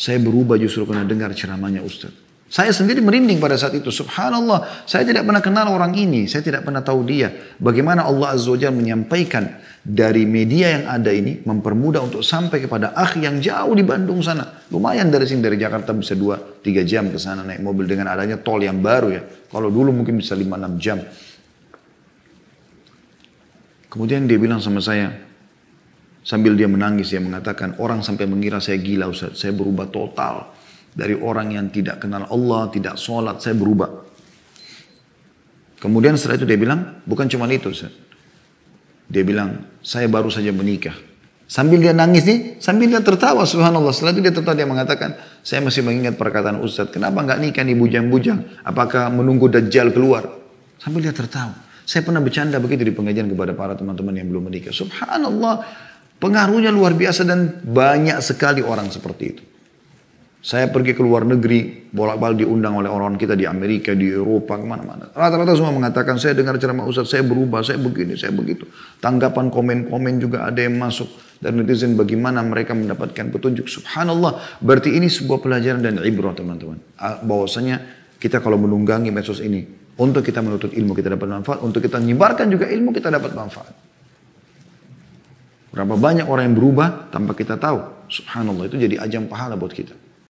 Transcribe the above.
Saya berubah justru karena dengar ceramahnya Ustaz. Saya sendiri merinding pada saat itu. Subhanallah, saya tidak pernah kenal orang ini. Saya tidak pernah tahu dia. Bagaimana Allah Azza wa menyampaikan dari media yang ada ini mempermudah untuk sampai kepada akh yang jauh di Bandung sana. Lumayan dari sini dari Jakarta bisa 2 3 jam ke sana naik mobil dengan adanya tol yang baru ya. Kalau dulu mungkin bisa 5 6 jam. Kemudian dia bilang sama saya, Sambil dia menangis, dia mengatakan, orang sampai mengira saya gila Ustaz, saya berubah total. Dari orang yang tidak kenal Allah, tidak sholat, saya berubah. Kemudian setelah itu dia bilang, bukan cuma itu Ustaz. Dia bilang, saya baru saja menikah. Sambil dia nangis nih, sambil dia tertawa subhanallah. Setelah itu dia tertawa, dia mengatakan, saya masih mengingat perkataan Ustadz, kenapa nggak nikah nih bujang-bujang? Apakah menunggu Dajjal keluar? Sambil dia tertawa. Saya pernah bercanda begitu di pengajian kepada para teman-teman yang belum menikah. Subhanallah, Pengaruhnya luar biasa dan banyak sekali orang seperti itu. Saya pergi ke luar negeri, bolak-balik diundang oleh orang-orang kita di Amerika, di Eropa, kemana-mana. Rata-rata semua mengatakan, saya dengar ceramah Ustaz, saya berubah, saya begini, saya begitu. Tanggapan komen-komen juga ada yang masuk. Dan netizen bagaimana mereka mendapatkan petunjuk. Subhanallah, berarti ini sebuah pelajaran dan ibrah teman-teman. Bahwasanya kita kalau menunggangi medsos ini, untuk kita menuntut ilmu kita dapat manfaat, untuk kita menyebarkan juga ilmu kita dapat manfaat. Berapa banyak orang yang berubah tanpa kita tahu. Subhanallah itu jadi ajang pahala buat kita.